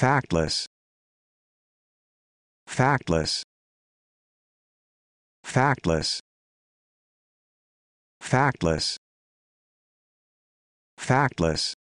factless factless factless factless factless